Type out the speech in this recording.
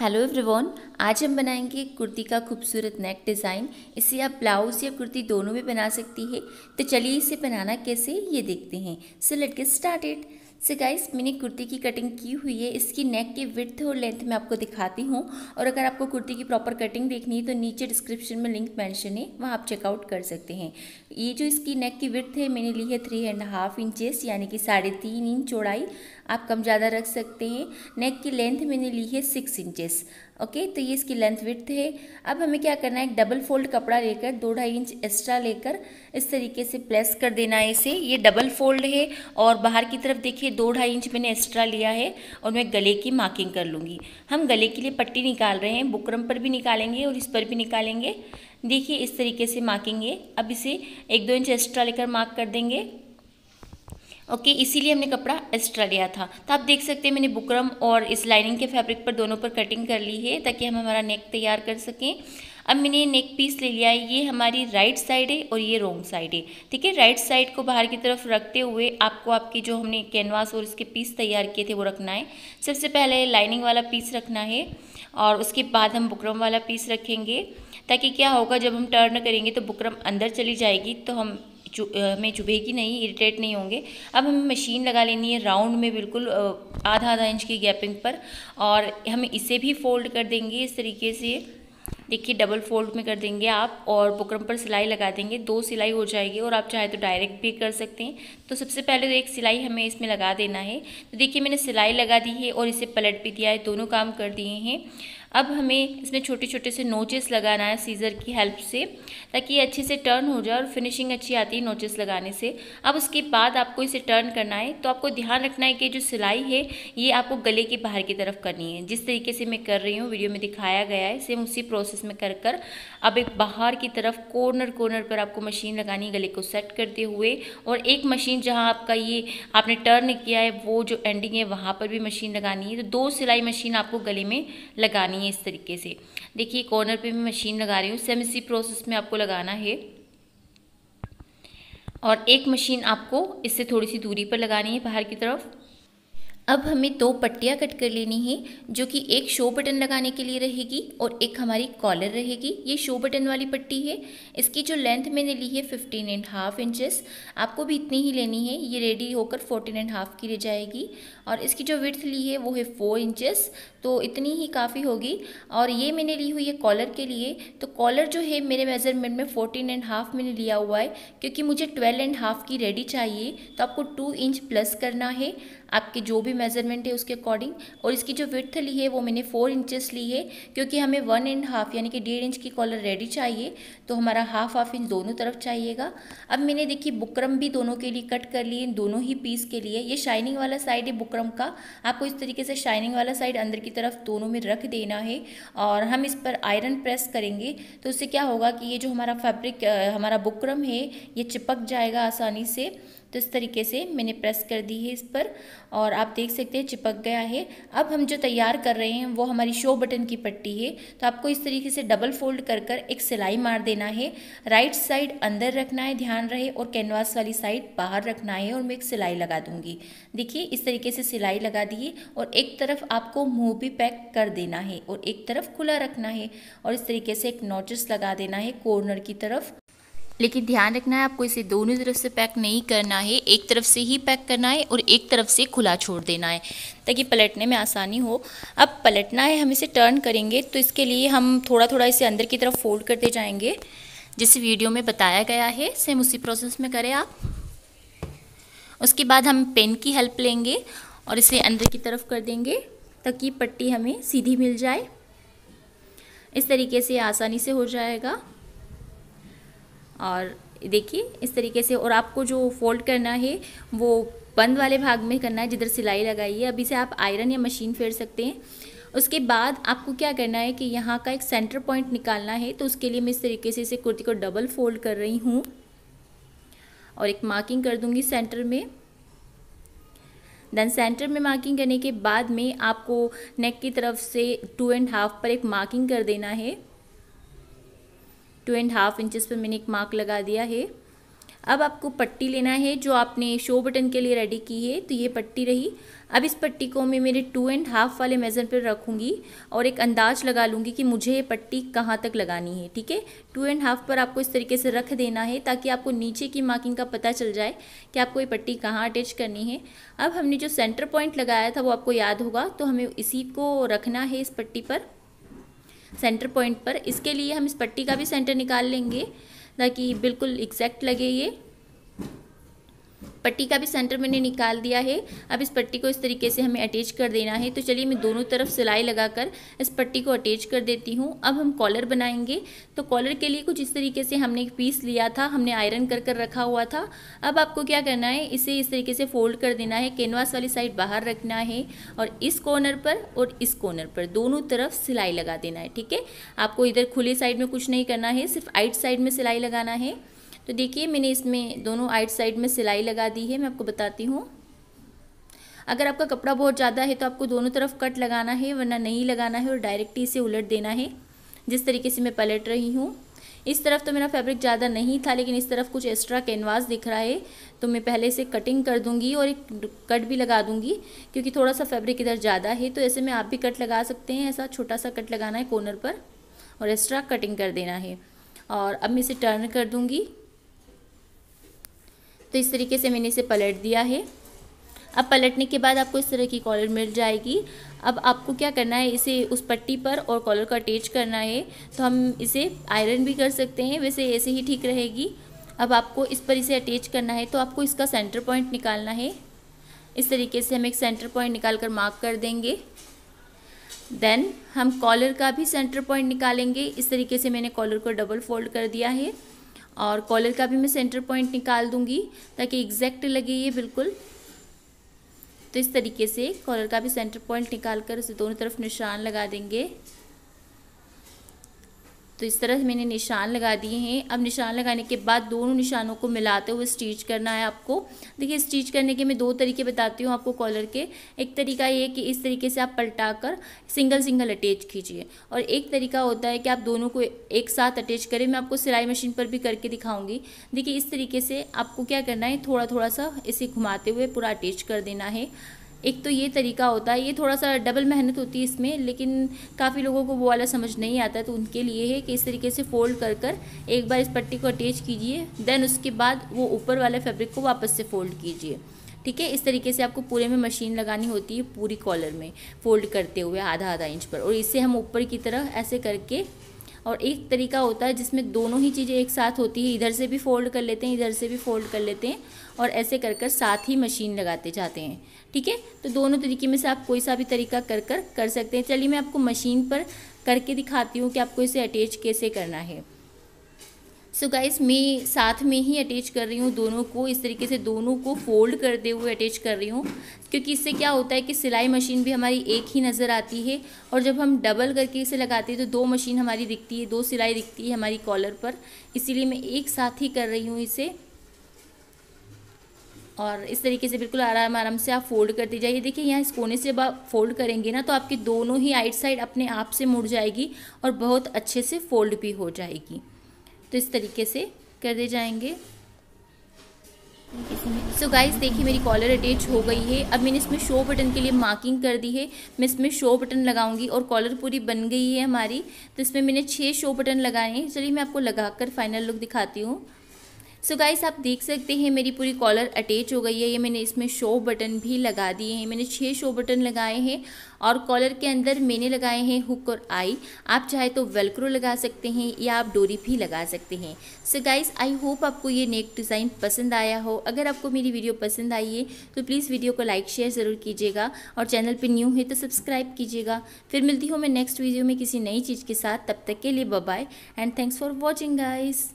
hello everyone आज हम बनाएंगे कुर्ती का खूबसूरत नेक डिज़ाइन इसे आप ब्लाउज़ या कुर्ती दोनों में बना सकती है तो चलिए इसे बनाना कैसे ये देखते हैं so let get started so guys मैंने कुर्ती की कटिंग की हुई है इसकी नेक के विथ और लेंथ मैं आपको दिखाती हूँ और अगर आपको कुर्ती की प्रॉपर कटिंग देखनी है तो नीचे डिस्क्रिप्शन में लिंक मैंशन है वहाँ आप चेकआउट कर सकते हैं ये जो इसकी नेक की विथ है मैंने ली है थ्री एंड हाफ इंचेस यानी कि साढ़े तीन इंच चौड़ाई आप कम ज़्यादा रख सकते हैं नेक की लेंथ मैंने ली है सिक्स इंचेस ओके तो ये इसकी लेंथ विथ है अब हमें क्या करना है एक डबल फोल्ड कपड़ा लेकर दो ढाई इंच एक्स्ट्रा लेकर इस तरीके से प्रेस कर देना है इसे ये डबल फोल्ड है और बाहर की तरफ देखिए दो ढाई इंच मैंने एक्स्ट्रा लिया है और मैं गले की मार्किंग कर लूँगी हम गले के लिए पट्टी निकाल रहे हैं बुकरम पर भी निकालेंगे और इस पर भी निकालेंगे देखिए इस तरीके से मार्किंग है अब इसे एक दो इंच एक्स्ट्रा लेकर मार्क कर देंगे ओके इसीलिए हमने कपड़ा एक्स्ट्रा लिया था तो आप देख सकते हैं मैंने बुकरम और इस लाइनिंग के फैब्रिक पर दोनों पर कटिंग कर ली है ताकि हम हमारा नेक तैयार कर सकें अब मैंने नेक पीस ले लिया है ये हमारी राइट साइड है और ये रोंग साइड है ठीक है राइट साइड को बाहर की तरफ रखते हुए आपको आपकी जो हमने कैनवास और इसके पीस तैयार किए थे वो रखना है सबसे पहले लाइनिंग वाला पीस रखना है और उसके बाद हम बुकरम वाला पीस रखेंगे ताकि क्या होगा जब हम टर्न करेंगे तो बुकरम अंदर चली जाएगी तो हम हमें में चुभेगी नहीं इरीटेट नहीं होंगे अब हमें मशीन लगा लेनी है राउंड में बिल्कुल आधा आधा इंच की गैपिंग पर और हम इसे भी फोल्ड कर देंगे इस तरीके से देखिए डबल फोल्ड में कर देंगे आप और बुकरम पर सिलाई लगा देंगे दो सिलाई हो जाएगी और आप चाहे तो डायरेक्ट भी कर सकते हैं तो सबसे पहले तो एक सिलाई हमें इसमें लगा देना है तो देखिए मैंने सिलाई लगा दी है और इसे पलट भी दिया है दोनों काम कर दिए हैं अब हमें इसमें छोटे छोटे से नोचेस लगाना है सीज़र की हेल्प से ताकि ये अच्छे से टर्न हो जाए और फिनिशिंग अच्छी आती है नोचेस लगाने से अब उसके बाद आपको इसे टर्न करना है तो आपको ध्यान रखना है कि जो सिलाई है ये आपको गले के बाहर की तरफ करनी है जिस तरीके से मैं कर रही हूँ वीडियो में दिखाया गया है सेम उसी प्रोसेस में कर कर अब एक बाहर की तरफ कॉर्नर कॉर्नर पर आपको मशीन लगानी है गले को सेट करते हुए और एक मशीन जहाँ आपका ये आपने टर्न किया है वो जो एंडिंग है वहाँ पर भी मशीन लगानी है तो दो सिलाई मशीन आपको गले में लगानी है है इस तरीके से देखिए कॉर्नर पे मैं मशीन लगा रही हूँ सेम इसी प्रोसेस में आपको लगाना है और एक मशीन आपको इससे थोड़ी सी दूरी पर लगानी है बाहर की तरफ अब हमें दो पट्टियाँ कट कर लेनी है जो कि एक शो बटन लगाने के लिए रहेगी और एक हमारी कॉलर रहेगी ये शो बटन वाली पट्टी है इसकी जो लेंथ मैंने ली है फिफ्टीन एंड हाफ इंचेस आपको भी इतनी ही लेनी है ये रेडी होकर फोर्टीन एंड हाफ की रह जाएगी और इसकी जो विर्थ ली है वो है फोर इंचेस तो इतनी ही काफ़ी होगी और ये मैंने ली हुई है कॉलर के लिए तो कॉलर जो है मेरे मेज़रमेंट में फोर्टीन एंड हाफ मैंने लिया हुआ है क्योंकि मुझे ट्वेल्व एंड हाफ की रेडी चाहिए तो आपको टू इंच प्लस करना है आपके जो भी मेजरमेंट है उसके अकॉर्डिंग और इसकी जो विथ ली है वो मैंने फोर इंचेस ली है क्योंकि हमें वन एंड हाफ यानी कि डेढ़ इंच की कॉलर रेडी चाहिए तो हमारा हाफ हाफ इंच दोनों तरफ चाहिएगा अब मैंने देखिए बुकरम भी दोनों के लिए कट कर लिए दोनों ही पीस के लिए ये शाइनिंग वाला साइड है बुकरम का आपको इस तरीके से शाइनिंग वाला साइड अंदर की तरफ दोनों में रख देना है और हम इस पर आयरन प्रेस करेंगे तो उससे क्या होगा कि ये जो हमारा फैब्रिक हमारा बुकरम है ये चिपक जाएगा आसानी से तो इस तरीके से मैंने प्रेस कर दी है इस पर और आप देख सकते हैं चिपक गया है अब हम जो तैयार कर रहे हैं वो हमारी शो बटन की पट्टी है तो आपको इस तरीके से डबल फोल्ड कर कर एक सिलाई मार देना है राइट साइड अंदर रखना है ध्यान रहे और कैनवास वाली साइड बाहर रखना है और मैं एक सिलाई लगा दूंगी देखिए इस तरीके से सिलाई लगा दी और एक तरफ आपको मुँह भी पैक कर देना है और एक तरफ खुला रखना है और इस तरीके से एक नोटिस लगा देना है कॉर्नर की तरफ लेकिन ध्यान रखना है आपको इसे दोनों तरफ से पैक नहीं करना है एक तरफ से ही पैक करना है और एक तरफ से खुला छोड़ देना है ताकि पलटने में आसानी हो अब पलटना है हम इसे टर्न करेंगे तो इसके लिए हम थोड़ा थोड़ा इसे अंदर की तरफ फोल्ड करते जाएंगे जिसे वीडियो में बताया गया है सेम उसी प्रोसेस में करें आप उसके बाद हम पेन की हेल्प लेंगे और इसे अंदर की तरफ कर देंगे ताकि पट्टी हमें सीधी मिल जाए इस तरीके से आसानी से हो जाएगा और देखिए इस तरीके से और आपको जो फोल्ड करना है वो बंद वाले भाग में करना है जिधर सिलाई लगाई है अभी से आप आयरन या मशीन फेर सकते हैं उसके बाद आपको क्या करना है कि यहाँ का एक सेंटर पॉइंट निकालना है तो उसके लिए मैं इस तरीके से इसे कुर्ती को डबल फोल्ड कर रही हूँ और एक मार्किंग कर दूँगी सेंटर में देन सेंटर में मार्किंग करने के बाद में आपको नेक की तरफ से टू एंड हाफ पर एक मार्किंग कर देना है टू एंड हाफ इंचज़ पर मैंने एक मार्क लगा दिया है अब आपको पट्टी लेना है जो आपने शो बटन के लिए रेडी की है तो ये पट्टी रही अब इस पट्टी को मैं मेरे टू एंड हाफ वाले मेज़र पर रखूँगी और एक अंदाज लगा लूँगी कि मुझे ये पट्टी कहाँ तक लगानी है ठीक है टू एंड हाफ पर आपको इस तरीके से रख देना है ताकि आपको नीचे की मार्किंग का पता चल जाए कि आपको ये पट्टी कहाँ अटैच करनी है अब हमने जो सेंटर पॉइंट लगाया था वो आपको याद होगा तो हमें इसी को रखना है इस पट्टी पर सेंटर पॉइंट पर इसके लिए हम इस पट्टी का भी सेंटर निकाल लेंगे ताकि बिल्कुल एग्जैक्ट लगे ये पट्टी का भी सेंटर मैंने निकाल दिया है अब इस पट्टी को इस तरीके से हमें अटैच कर देना है तो चलिए मैं दोनों तरफ सिलाई लगाकर इस पट्टी को अटैच कर देती हूँ अब हम कॉलर बनाएंगे तो कॉलर के लिए कुछ इस तरीके से हमने एक पीस लिया था हमने आयरन कर कर रखा हुआ था अब आपको क्या करना है इसे इस तरीके से फोल्ड कर देना है कैनवास वाली साइड बाहर रखना है और इस कॉर्नर पर और इस कॉर्नर पर दोनों तरफ सिलाई लगा देना है ठीक है आपको इधर खुली साइड में कुछ नहीं करना है सिर्फ आइट साइड में सिलाई लगाना है तो देखिए मैंने इसमें दोनों आइट साइड में सिलाई लगा दी है मैं आपको बताती हूँ अगर आपका कपड़ा बहुत ज़्यादा है तो आपको दोनों तरफ कट लगाना है वरना नहीं लगाना है और डायरेक्ट ही इसे उलट देना है जिस तरीके से मैं पलट रही हूँ इस तरफ तो मेरा फैब्रिक ज़्यादा नहीं था लेकिन इस तरफ कुछ एक्स्ट्रा कैनवास दिख रहा है तो मैं पहले से कटिंग कर दूंगी और एक कट भी लगा दूंगी क्योंकि थोड़ा सा फैब्रिक इधर ज़्यादा है तो ऐसे में आप भी कट लगा सकते हैं ऐसा छोटा सा कट लगाना है कॉर्नर पर और एक्स्ट्रा कटिंग कर देना है और अब मैं इसे टर्न कर दूँगी तो इस तरीके से मैंने इसे पलट दिया है अब पलटने के बाद आपको इस तरह की कॉलर मिल जाएगी अब आपको क्या करना है इसे उस पट्टी पर और कॉलर को अटैच करना है तो हम इसे आयरन भी कर सकते हैं वैसे ऐसे ही ठीक रहेगी अब आपको इस पर इसे अटैच करना है तो आपको इसका सेंटर पॉइंट निकालना है इस तरीके से हम एक सेंटर पॉइंट निकाल कर मार्क कर देंगे देन हम कॉलर का भी सेंटर पॉइंट निकालेंगे इस तरीके से मैंने कॉलर को डबल फोल्ड कर दिया है और कॉलर का भी मैं सेंटर पॉइंट निकाल दूंगी ताकि एग्जैक्ट लगे ये बिल्कुल तो इस तरीके से कॉलर का भी सेंटर पॉइंट निकाल कर उसे दोनों तरफ निशान लगा देंगे तो इस तरह से मैंने निशान लगा दिए हैं अब निशान लगाने के बाद दोनों निशानों को मिलाते हुए स्टिच करना है आपको देखिए स्टिच करने के मैं दो तरीके बताती हूँ आपको कॉलर के एक तरीका ये कि इस तरीके से आप पलटा कर सिंगल सिंगल अटैच कीजिए और एक तरीका होता है कि आप दोनों को एक साथ अटैच करें मैं आपको सिलाई मशीन पर भी करके दिखाऊँगी देखिए इस तरीके से आपको क्या करना है थोड़ा थोड़ा सा इसे घुमाते हुए पूरा अटैच कर देना है एक तो ये तरीका होता है ये थोड़ा सा डबल मेहनत होती है इसमें लेकिन काफ़ी लोगों को वो वाला समझ नहीं आता तो उनके लिए है कि इस तरीके से फोल्ड कर कर एक बार इस पट्टी को अटैच कीजिए देन उसके बाद वो ऊपर वाले फैब्रिक को वापस से फोल्ड कीजिए ठीक है इस तरीके से आपको पूरे में मशीन लगानी होती है पूरी कॉलर में फोल्ड करते हुए आधा आधा इंच पर और इसे हम ऊपर की तरह ऐसे करके और एक तरीका होता है जिसमें दोनों ही चीज़ें एक साथ होती है इधर से भी फोल्ड कर लेते हैं इधर से भी फोल्ड कर लेते हैं और ऐसे कर कर साथ ही मशीन लगाते जाते हैं ठीक है तो दोनों तरीके में से आप कोई सा भी तरीका कर कर कर सकते हैं चलिए मैं आपको मशीन पर करके दिखाती हूँ कि आपको इसे अटैच कैसे करना है सो so गाइस मैं साथ में ही अटैच कर रही हूँ दोनों को इस तरीके से दोनों को फोल्ड करते हुए अटैच कर रही हूँ क्योंकि इससे क्या होता है कि सिलाई मशीन भी हमारी एक ही नज़र आती है और जब हम डबल करके इसे लगाते हैं तो दो मशीन हमारी दिखती है दो सिलाई दिखती है हमारी कॉलर पर इसीलिए मैं एक साथ ही कर रही हूँ इसे और इस तरीके से बिल्कुल आराम आराम से आप फोल्ड करते जाइए देखिए यहाँ इस कोने से जब आप फोल्ड करेंगे ना तो आपकी दोनों ही आइट साइड अपने आप से मुड़ जाएगी और बहुत अच्छे से फोल्ड भी हो जाएगी तो इस तरीके से कर दे जाएंगे सो so गाइस देखिए मेरी कॉलर अटैच हो गई है अब मैंने इसमें शो बटन के लिए मार्किंग कर दी है मैं इसमें शो बटन लगाऊंगी और कॉलर पूरी बन गई है हमारी तो इसमें मैंने छः शो बटन लगाए हैं चलिए मैं आपको लगाकर फाइनल लुक दिखाती हूँ सो so गाइस आप देख सकते हैं मेरी पूरी कॉलर अटैच हो गई है ये मैंने इसमें शो बटन भी लगा दिए हैं मैंने छः शो बटन लगाए हैं और कॉलर के अंदर मैंने लगाए हैं हुक और आई आप चाहे तो वेलक्रो लगा सकते हैं या आप डोरी भी लगा सकते हैं सो गाइस आई होप आपको ये नेक डिज़ाइन पसंद आया हो अगर आपको मेरी वीडियो पसंद आई है तो प्लीज़ वीडियो को लाइक शेयर ज़रूर कीजिएगा और चैनल पर न्यू है तो सब्सक्राइब कीजिएगा फिर मिलती हूँ मैं नेक्स्ट वीडियो में किसी नई चीज़ के साथ तब तक के लिए bye bye and thanks for watching guys